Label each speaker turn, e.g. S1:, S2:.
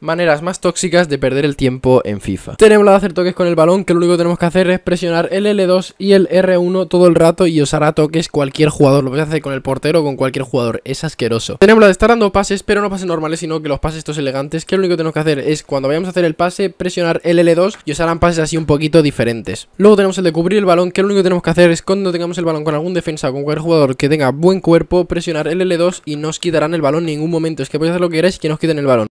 S1: maneras más tóxicas de perder el tiempo en FIFA. Tenemos la de hacer toques con el balón, que lo único que tenemos que hacer es presionar el L2 y el R1 todo el rato y os hará toques cualquier jugador. Lo que a hacer con el portero o con cualquier jugador. Es asqueroso. Tenemos la de estar dando pases, pero no pases normales, sino que los pases estos elegantes, que lo único que tenemos que hacer es cuando vayamos a hacer el pase, presionar el L2 y os harán pases así un poquito diferentes. Luego tenemos el de cubrir el balón, que lo único que tenemos que hacer es cuando tengamos el balón con algún defensa o con cualquier jugador que tenga buen cuerpo, presionar el L2 y no os quitarán el balón en ningún momento. Es que podéis hacer lo que queráis y que nos os quiten el balón.